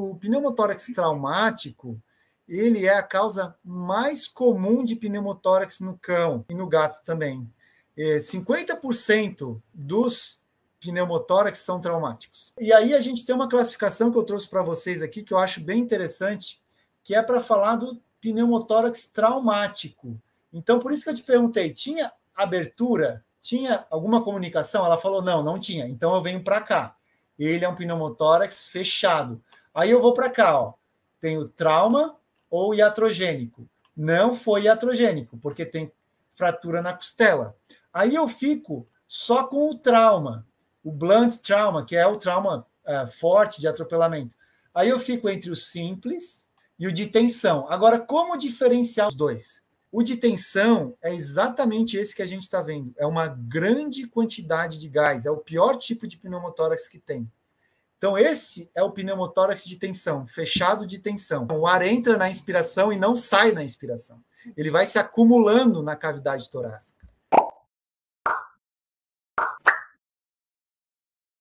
o pneumotórax traumático, ele é a causa mais comum de pneumotórax no cão e no gato também. 50% é, dos pneumotórax são traumáticos. E aí a gente tem uma classificação que eu trouxe para vocês aqui que eu acho bem interessante, que é para falar do pneumotórax traumático. Então, por isso que eu te perguntei, tinha abertura? Tinha alguma comunicação? Ela falou, não, não tinha. Então, eu venho para cá. Ele é um pneumotórax fechado. Aí eu vou para cá, ó. Tenho trauma ou iatrogênico. Não foi iatrogênico, porque tem fratura na costela. Aí eu fico só com o trauma, o blunt trauma, que é o trauma uh, forte de atropelamento. Aí eu fico entre o simples e o de tensão. Agora, como diferenciar os dois? O de tensão é exatamente esse que a gente está vendo. É uma grande quantidade de gás, é o pior tipo de pneumotórax que tem. Então, esse é o pneumotórax de tensão, fechado de tensão. Então, o ar entra na inspiração e não sai na inspiração. Ele vai se acumulando na cavidade torácica.